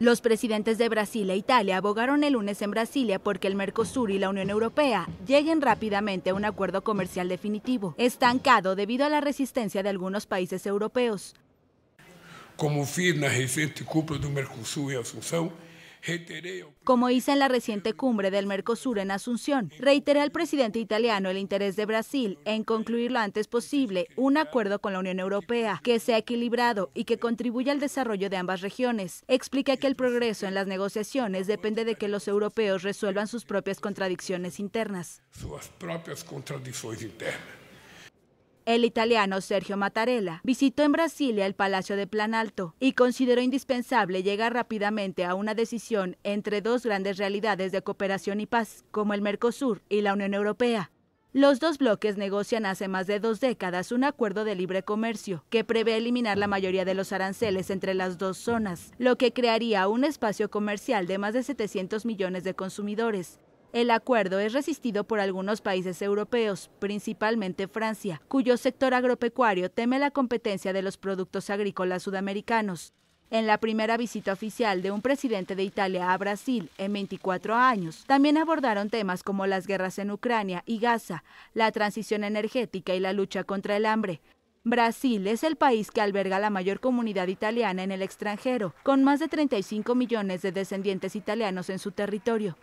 Los presidentes de Brasil e Italia abogaron el lunes en Brasilia porque el Mercosur y la Unión Europea lleguen rápidamente a un acuerdo comercial definitivo, estancado debido a la resistencia de algunos países europeos. Como Mercosur como hice en la reciente cumbre del Mercosur en Asunción, reitera al presidente italiano el interés de Brasil en concluir lo antes posible un acuerdo con la Unión Europea que sea equilibrado y que contribuya al desarrollo de ambas regiones. Explica que el progreso en las negociaciones depende de que los europeos resuelvan sus propias contradicciones internas. Sus propias contradicciones internas. El italiano Sergio Mattarella visitó en Brasilia el Palacio de Planalto y consideró indispensable llegar rápidamente a una decisión entre dos grandes realidades de cooperación y paz, como el Mercosur y la Unión Europea. Los dos bloques negocian hace más de dos décadas un acuerdo de libre comercio que prevé eliminar la mayoría de los aranceles entre las dos zonas, lo que crearía un espacio comercial de más de 700 millones de consumidores, el acuerdo es resistido por algunos países europeos, principalmente Francia, cuyo sector agropecuario teme la competencia de los productos agrícolas sudamericanos. En la primera visita oficial de un presidente de Italia a Brasil en 24 años, también abordaron temas como las guerras en Ucrania y Gaza, la transición energética y la lucha contra el hambre. Brasil es el país que alberga la mayor comunidad italiana en el extranjero, con más de 35 millones de descendientes italianos en su territorio.